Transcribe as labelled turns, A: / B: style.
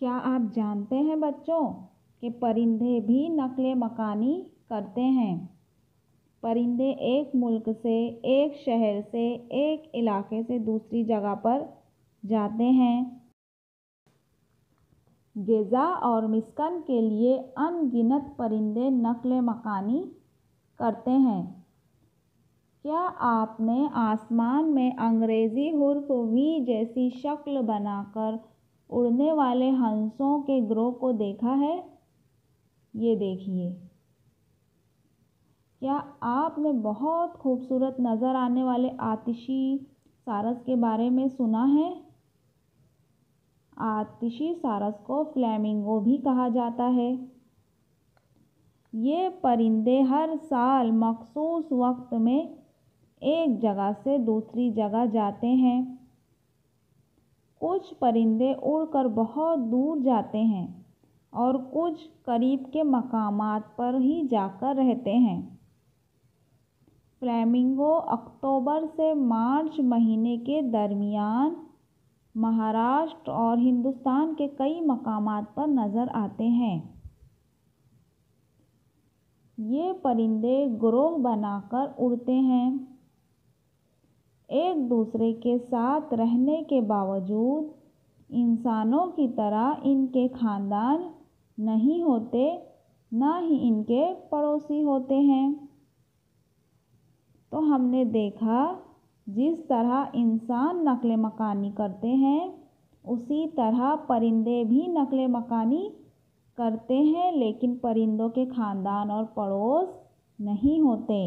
A: क्या आप जानते हैं बच्चों कि परिंदे भी नकले मकानी करते हैं परिंदे एक मुल्क से एक शहर से एक इलाके से दूसरी जगह पर जाते हैं गज़ा और मिस्कन के लिए अनगिनत परिंदे नकल मकानी करते हैं क्या आपने आसमान में अंग्रेज़ी हुर्फ वी जैसी शक्ल बनाकर उड़ने वाले हंसों के ग्रोह को देखा है ये देखिए क्या आपने बहुत खूबसूरत नज़र आने वाले आतिशी सारस के बारे में सुना है आतिशी सारस को फ्लैमिंगो भी कहा जाता है ये परिंदे हर साल मखसूस वक्त में एक जगह से दूसरी जगह जाते हैं कुछ परिंदे उड़कर बहुत दूर जाते हैं और कुछ करीब के मकाम पर ही जाकर रहते हैं फ्लैमिंगो अक्टूबर से मार्च महीने के दरमियान महाराष्ट्र और हिंदुस्तान के कई मकाम पर नज़र आते हैं ये परिंदे ग्रोह बनाकर उड़ते हैं एक दूसरे के साथ रहने के बावजूद इंसानों की तरह इनके ख़ानदान नहीं होते ना ही इनके पड़ोसी होते हैं तो हमने देखा जिस तरह इंसान नकल मकानी करते हैं उसी तरह परिंदे भी नकल मकानी करते हैं लेकिन परिंदों के ख़ानदान और पड़ोस नहीं होते